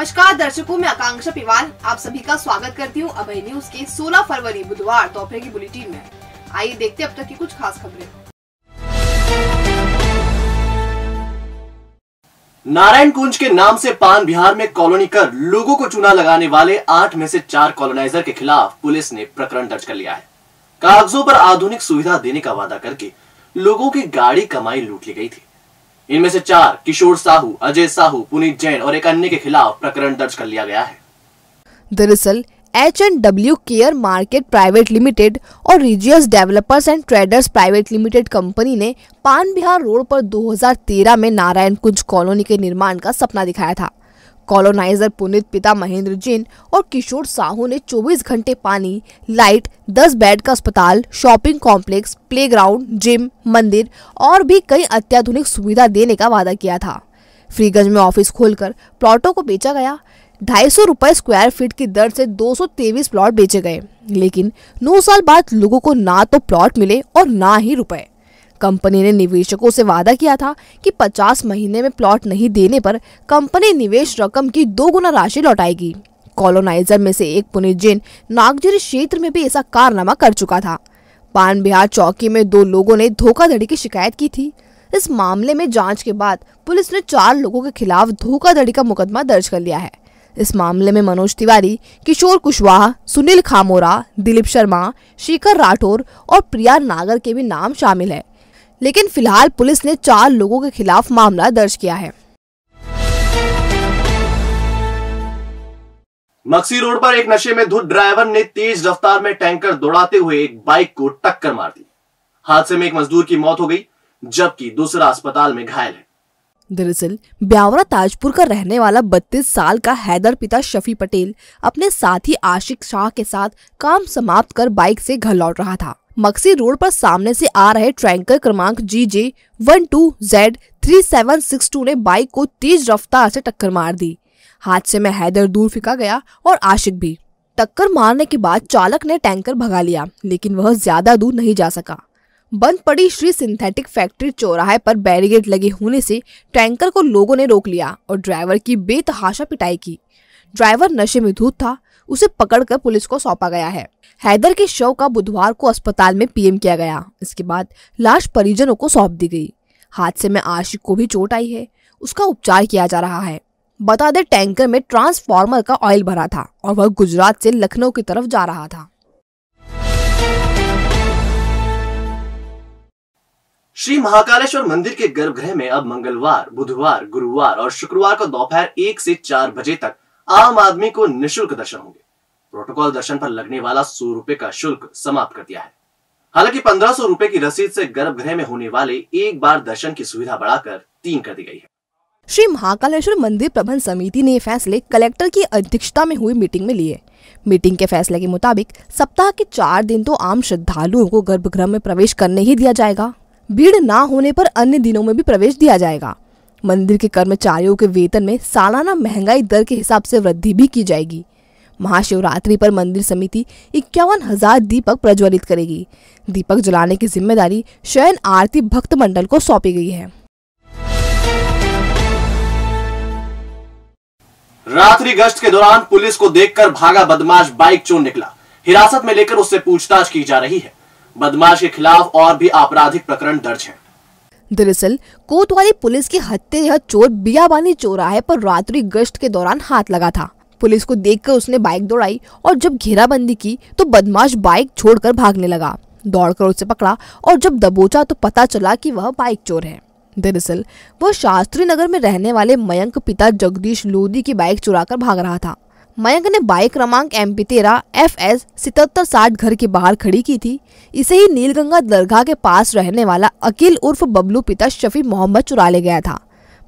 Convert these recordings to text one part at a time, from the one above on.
नमस्कार दर्शकों मैं आकांक्षा पिवान आप सभी का स्वागत करती हूं अभय न्यूज के 16 फरवरी बुधवार दोपहर की बुलेटिन में आइए देखते अब तक की कुछ खास खबरें नारायण कुंज के नाम से पान बिहार में कॉलोनी कर लोगों को चुना लगाने वाले आठ में से चार कॉलोनाइजर के खिलाफ पुलिस ने प्रकरण दर्ज कर लिया है कागजों पर आधुनिक सुविधा देने का वादा करके लोगों की गाड़ी कमाई लूट ली गई थी इनमें से चार किशोर साहू अजय साहू पुनीत जैन और एक अन्य के खिलाफ प्रकरण दर्ज कर लिया गया है दरअसल H and W care market private limited और रिजियस developers and traders private limited company ने पान बिहार रोड पर 2013 में नारायण कुंज कॉलोनी के निर्माण का सपना दिखाया था कॉलोनाइजर पुनित पिता महेंद्र जैन और किशोर साहू ने 24 घंटे पानी लाइट 10 बेड का अस्पताल शॉपिंग कॉम्प्लेक्स प्लेग्राउंड, जिम मंदिर और भी कई अत्याधुनिक सुविधा देने का वादा किया था फ्रीगंज में ऑफिस खोलकर प्लॉटों को बेचा गया ढाई सौ रुपये स्क्वायर फीट की दर से दो सौ तेईस प्लॉट बेचे गए लेकिन नौ साल बाद लोगों को ना तो प्लॉट मिले और ना ही रुपए कंपनी ने निवेशकों से वादा किया था कि 50 महीने में प्लॉट नहीं देने पर कंपनी निवेश रकम की दो गुना राशि लौटाएगी कॉलोनाइजर में से एक पुनित जैन नागजरी क्षेत्र में भी ऐसा कारनामा कर चुका था पान बिहार चौकी में दो लोगों ने धोखाधड़ी की शिकायत की थी इस मामले में जांच के बाद पुलिस ने चार लोगों के खिलाफ धोखाधड़ी का मुकदमा दर्ज कर लिया है इस मामले में मनोज तिवारी किशोर कुशवाहा सुनील खामोरा दिलीप शर्मा शेखर राठौर और प्रिया नागर के भी नाम शामिल है लेकिन फिलहाल पुलिस ने चार लोगों के खिलाफ मामला दर्ज किया है मक्सी रोड पर एक नशे में धुत ड्राइवर ने तेज रफ्तार में टैंकर दौड़ाते हुए एक बाइक को टक्कर मार दी हादसे में एक मजदूर की मौत हो गई जबकि दूसरा अस्पताल में घायल है दरअसल ब्यावरा ताजपुर का रहने वाला 32 साल का हैदर पिता शफी पटेल अपने साथी आशिक शाह के साथ काम समाप्त कर बाइक से घर लौट रहा था मक्सी रोड पर सामने से आ रहे ट्रैंकर क्रमांक G J one two Z three seven six two ने बाइक को तेज रफ्तार से टक्कर मार दी हादसे में हैदर दूर फिका गया और आशिक भी टक्कर मारने के बाद चालक ने टैंकर भगा लिया लेकिन वह ज्यादा दूर नहीं जा सका बंद पड़ी श्री सिंथेटिक फैक्ट्री चौराहे पर बैरिगेड लगे होने से टैंकर को लोगों ने रोक लिया और ड्राइवर की बेतहाशा पिटाई की ड्राइवर नशे में धूत था उसे पकड़कर पुलिस को सौंपा गया है हैदर के शव का बुधवार को अस्पताल में पीएम किया गया इसके बाद लाश परिजनों को सौंप दी गई हादसे में आशिक को भी चोट आई है उसका उपचार किया जा रहा है बता दें टैंकर में ट्रांसफार्मर का ऑयल भरा था और वह गुजरात से लखनऊ की तरफ जा रहा था श्री महाकालेश्वर मंदिर के गर्भगृह में अब मंगलवार बुधवार गुरुवार और शुक्रवार को दोपहर एक से चार बजे तक आम आदमी को निशुल्क दर्शन होंगे प्रोटोकॉल दर्शन पर लगने वाला सौ रुपए का शुल्क समाप्त कर दिया है हालांकि पंद्रह सौ रुपए की रसीद से गर्भगृह में होने वाले एक बार दर्शन की सुविधा बढ़ाकर तीन कर दी गई है श्री महाकालेश्वर मंदिर प्रबंध समिति ने फैसले कलेक्टर की अध्यक्षता में हुई मीटिंग में लिए मीटिंग के फैसले के मुताबिक सप्ताह के चार दिन तो आम श्रद्धालुओं को गर्भगृह में प्रवेश करने ही दिया जाएगा भीड़ ना होने पर अन्य दिनों में भी प्रवेश दिया जाएगा मंदिर के कर्मचारियों के वेतन में सालाना महंगाई दर के हिसाब से वृद्धि भी की जाएगी महाशिवरात्रि पर मंदिर समिति इक्यावन हजार दीपक प्रज्वलित करेगी दीपक जलाने की जिम्मेदारी शयन आरती भक्त मंडल को सौंपी गई है रात्रि गश्त के दौरान पुलिस को देखकर भागा बदमाश बाइक चोर निकला हिरासत में लेकर उससे पूछताछ की जा रही है बदमाश के खिलाफ और भी आपराधिक प्रकरण दर्ज है दरअसल कोतवाली पुलिस की हत्या यह चोर बियाबानी है पर रात्रि गश्त के दौरान हाथ लगा था पुलिस को देखकर उसने बाइक दौड़ाई और जब घेराबंदी की तो बदमाश बाइक छोड़कर भागने लगा दौड़कर उसे पकड़ा और जब दबोचा तो पता चला कि वह बाइक चोर है दरअसल वह शास्त्री नगर में रहने वाले मयंक पिता जगदीश लोधी की बाइक चुरा भाग रहा था मयंक ने बाइक क्रमांक एम पी तेरह एफ एस सितहत्तर साठ घर के बाहर खड़ी की थी इसे ही नीलगंगा दरगाह के पास रहने वाला अकील उर्फ बबलू पिता शफी मोहम्मद चुरा ले गया था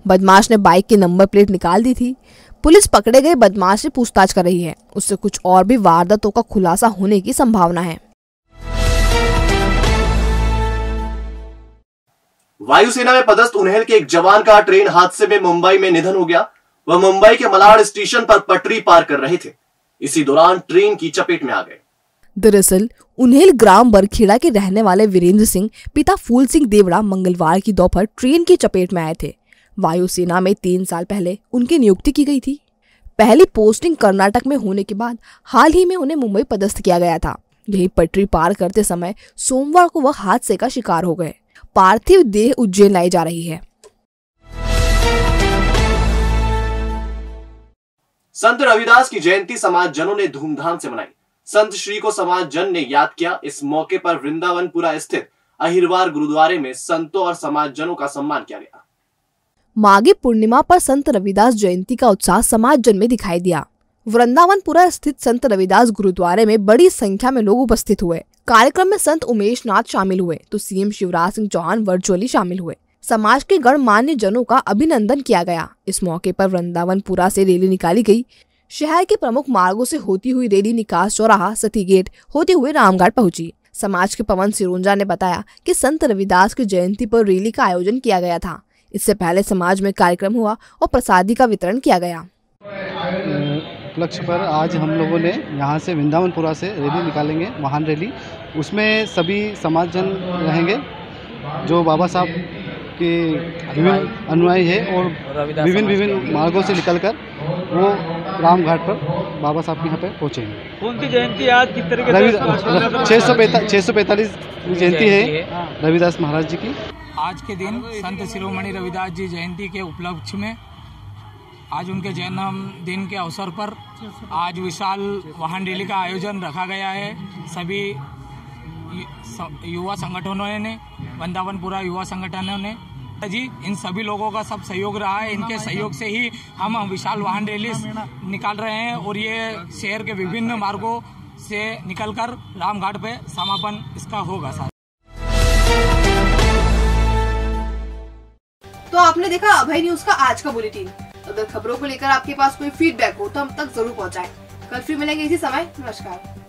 बदमाश ने बाइक की नंबर प्लेट निकाल दी थी पुलिस पकड़े गए बदमाश से पूछताछ कर रही है उससे कुछ और भी वारदातों का खुलासा होने की संभावना है वायुसेना में पदस्थ उन्हेल के एक जवान का ट्रेन हादसे में मुंबई में निधन हो गया वह मुंबई के मलाड स्टेशन पर पटरी पार कर रहे थे इसी दौरान ट्रेन की चपेट में आ गए दरअसल उन्हेल ग्राम बरखेड़ा के रहने वाले वीरेंद्र सिंह पिता फूल सिंह देवड़ा मंगलवार की दोपहर ट्रेन की चपेट में आए थे वायुसेना में तीन साल पहले उनकी नियुक्ति की गई थी पहली पोस्टिंग कर्नाटक में होने के बाद हाल ही में उन्हें मुंबई पदस्थ किया गया था यही पटरी पार करते समय सोमवार को वह हादसे का शिकार हो गए पार्थिव देह उज्जैन लाई जा रही है संत रविदास की जयंती समाज जनों ने धूमधाम से मनाई संत श्री को समाज जन ने याद किया इस मौके पर वृंदावनपुरा स्थित अहिरवार गुरुद्वारे में संतों और समाज जनों का सम्मान किया गया माघी पूर्णिमा पर संत रविदास जयंती का उत्साह समाज जन में दिखाई दिया वृंदावनपुरा स्थित संत रविदास गुरुद्वारे में बड़ी संख्या में लोग उपस्थित हुए कार्यक्रम में संत उमेश नाथ शामिल हुए तो सीएम शिवराज सिंह चौहान वर्चुअली शामिल हुए समाज के गणमान्य जनों का अभिनंदन किया गया इस मौके पर वृंदावनपुरा से रैली निकाली गई शहर के प्रमुख मार्गों से होती हुई रैली निकास चौराहा सती गेट होते हुए रामगढ़ पहुंची समाज के पवन सिरोंजा ने बताया कि संत रविदास की जयंती पर रैली का आयोजन किया गया था इससे पहले समाज में कार्यक्रम हुआ और प्रसादी का वितरण किया गया उपलक्ष्य पर आज हम लोगों ने यहाँ से वृंदावनपुरा से रैली निकालेंगे महान रैली उसमें सभी समाजजन रहेंगे जो बाबा साहब के विभिन्न अनुयायी है और विभिन्न विभिन्न मार्गों से निकलकर वो राम घाट पर बाबा साहब के यहाँ पे पहुँचेंगे उनकी जयंती आज किस तरीके छह सौ पैंतालीस छः सौ पैंतालीस जयंती है रविदास महाराज जी की आज के दिन संत शिरोमणि रविदास जी जयंती के उपलक्ष्य में आज उनके जन्म दिन के अवसर पर आज विशाल वाहन रैली का आयोजन रखा गया है सभी युवा संगठनों ने वृंदावनपुरा युवा संगठनों ने जी इन सभी लोगों का सब सहयोग रहा है इनके सहयोग से ही हम विशाल वाहन रैली निकाल रहे हैं और ये शहर के विभिन्न अच्छा, अच्छा। मार्गों से निकलकर रामघाट पे समापन इसका होगा सर तो आपने देखा अभय न्यूज का आज का बुलेटिन अगर खबरों को लेकर आपके पास कोई फीडबैक हो तो हम तक जरूर पहुंचाएं। कल फिर मिलेंगे इसी समय नमस्कार